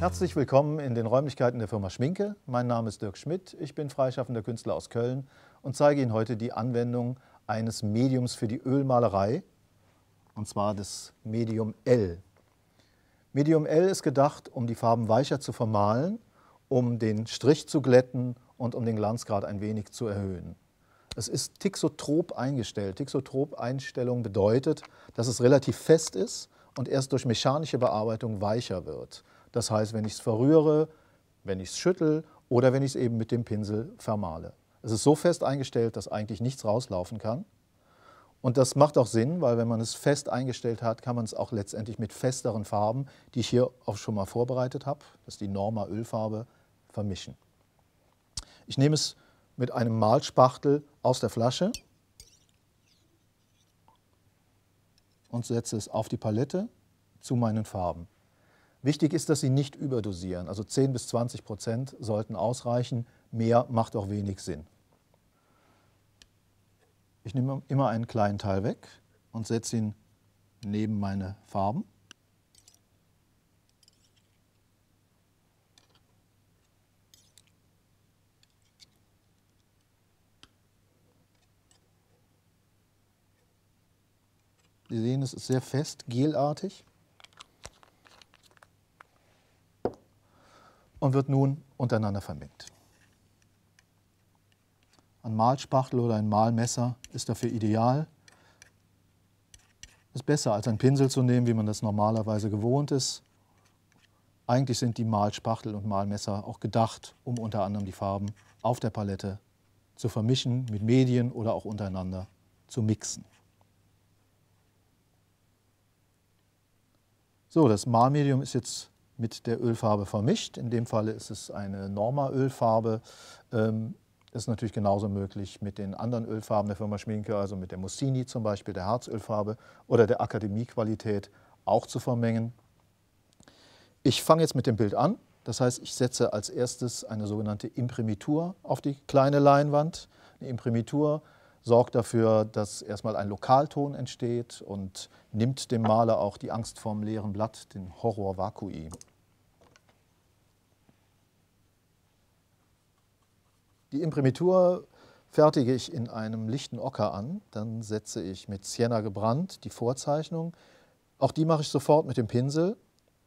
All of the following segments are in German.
Herzlich willkommen in den Räumlichkeiten der Firma Schminke. Mein Name ist Dirk Schmidt, ich bin freischaffender Künstler aus Köln und zeige Ihnen heute die Anwendung eines Mediums für die Ölmalerei, und zwar das Medium L. Medium L ist gedacht, um die Farben weicher zu vermalen, um den Strich zu glätten und um den Glanzgrad ein wenig zu erhöhen. Es ist tixotrop eingestellt. Tixotrop-Einstellung bedeutet, dass es relativ fest ist, und erst durch mechanische Bearbeitung weicher wird. Das heißt, wenn ich es verrühre, wenn ich es schüttel oder wenn ich es eben mit dem Pinsel vermale. Es ist so fest eingestellt, dass eigentlich nichts rauslaufen kann. Und das macht auch Sinn, weil wenn man es fest eingestellt hat, kann man es auch letztendlich mit festeren Farben, die ich hier auch schon mal vorbereitet habe, das ist die Norma Ölfarbe, vermischen. Ich nehme es mit einem Malspachtel aus der Flasche und setze es auf die Palette zu meinen Farben. Wichtig ist, dass Sie nicht überdosieren. Also 10 bis 20 Prozent sollten ausreichen. Mehr macht auch wenig Sinn. Ich nehme immer einen kleinen Teil weg und setze ihn neben meine Farben. Sie sehen, es ist sehr fest, gelartig. Und wird nun untereinander vermengt. Ein Malspachtel oder ein Malmesser ist dafür ideal. Ist besser als einen Pinsel zu nehmen, wie man das normalerweise gewohnt ist. Eigentlich sind die Malspachtel und Malmesser auch gedacht, um unter anderem die Farben auf der Palette zu vermischen, mit Medien oder auch untereinander zu mixen. So, das Malmedium ist jetzt mit der Ölfarbe vermischt. In dem Fall ist es eine Norma-Ölfarbe. Ähm, ist natürlich genauso möglich mit den anderen Ölfarben der Firma Schminke, also mit der Mussini zum Beispiel, der Harzölfarbe oder der Akademiequalität auch zu vermengen. Ich fange jetzt mit dem Bild an. Das heißt, ich setze als erstes eine sogenannte Imprimitur auf die kleine Leinwand. Eine Imprimitur sorgt dafür, dass erstmal ein Lokalton entsteht und nimmt dem Maler auch die Angst vorm leeren Blatt, den Horror Vakui. Die Imprimitur fertige ich in einem lichten Ocker an, dann setze ich mit Sienna gebrannt die Vorzeichnung. Auch die mache ich sofort mit dem Pinsel,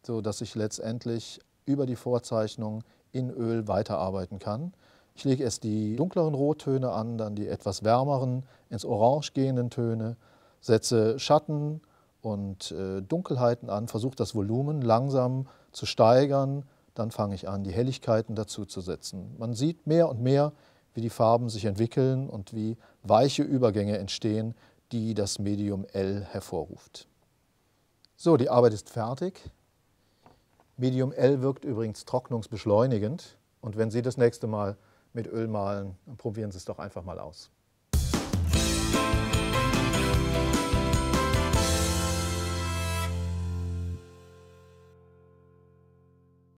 sodass ich letztendlich über die Vorzeichnung in Öl weiterarbeiten kann. Ich lege erst die dunkleren Rottöne an, dann die etwas wärmeren, ins Orange gehenden Töne, setze Schatten und äh, Dunkelheiten an, versuche das Volumen langsam zu steigern, dann fange ich an, die Helligkeiten dazu zu setzen. Man sieht mehr und mehr, wie die Farben sich entwickeln und wie weiche Übergänge entstehen, die das Medium L hervorruft. So, die Arbeit ist fertig. Medium L wirkt übrigens trocknungsbeschleunigend. Und wenn Sie das nächste Mal mit Öl malen. Probieren Sie es doch einfach mal aus.